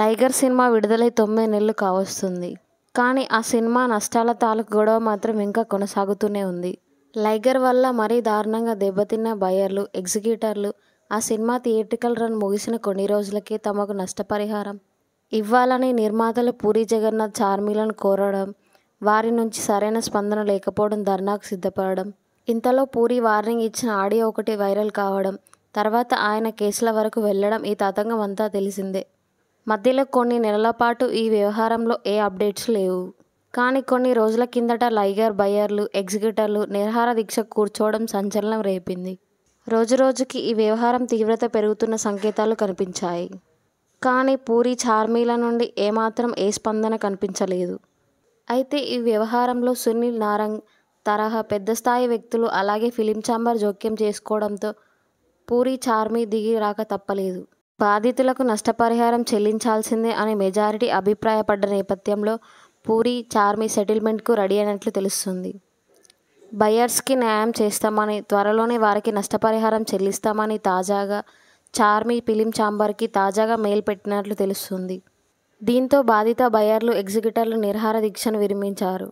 tiger cinema విడుదలై తొమ్మిది నెలలు కావస్తుంది కానీ ఆ సినిమా నష్టాల తాలూకు గొడవ మాత్రం ఇంకా కొనసాగుతూనే ఉంది లైగర్ వల్ల మరీ దారుణంగా దెబ్బతిన్న బయర్లు ఎగ్జిక్యూటర్లు ఆ సినిమా థియేట్రికల్ రన్ ముగిసిన కొన్ని రోజులకే తమకు నష్టపరిహారం ఇవ్వాలని నిర్మాతలు పూరి జగన్నాథ్ చార్మీలను కోరడం వారి నుంచి సరైన స్పందన లేకపోవడం ధర్నాకు సిద్ధపడడం ఇంతలో పూరి వార్నింగ్ ఇచ్చిన ఆడియో ఒకటి వైరల్ కావడం తర్వాత ఆయన కేసుల వరకు వెళ్ళడం ఈ తతంగం అంతా తెలిసిందే మధ్యలో కొన్ని నెలల పాటు ఈ వ్యవహారంలో ఏ అప్డేట్స్ లేవు కానీ కొన్ని రోజుల కిందట లైగర్ బయ్యర్లు ఎగ్జిక్యూటర్లు నిర్హార దీక్ష కూర్చోవడం సంచలనం రేపింది రోజురోజుకి ఈ వ్యవహారం తీవ్రత పెరుగుతున్న సంకేతాలు కనిపించాయి కానీ పూరి చార్మీల నుండి ఏమాత్రం ఏ స్పందన కనిపించలేదు అయితే ఈ వ్యవహారంలో సునీల్ నారంగ్ తరహా పెద్ద స్థాయి వ్యక్తులు అలాగే ఫిలిం ఛాంబర్ జోక్యం చేసుకోవడంతో పూరి చార్మీ దిగి రాక తప్పలేదు బాధితులకు నష్టపరిహారం చెల్లించాల్సిందే అని మెజారిటీ అభిప్రాయపడ్డ నేపథ్యంలో పూరి చార్మి సెటిల్మెంట్కు రెడీ అయినట్లు తెలుస్తుంది బయర్స్కి న్యాయం చేస్తామని త్వరలోనే వారికి నష్టపరిహారం చెల్లిస్తామని తాజాగా చార్మి ఫిలిం ఛాంబర్కి తాజాగా మెయిల్ పెట్టినట్లు తెలుస్తుంది దీంతో బాధిత బయర్లు ఎగ్జిక్యూటర్లు నిర్హార దీక్షను విరమించారు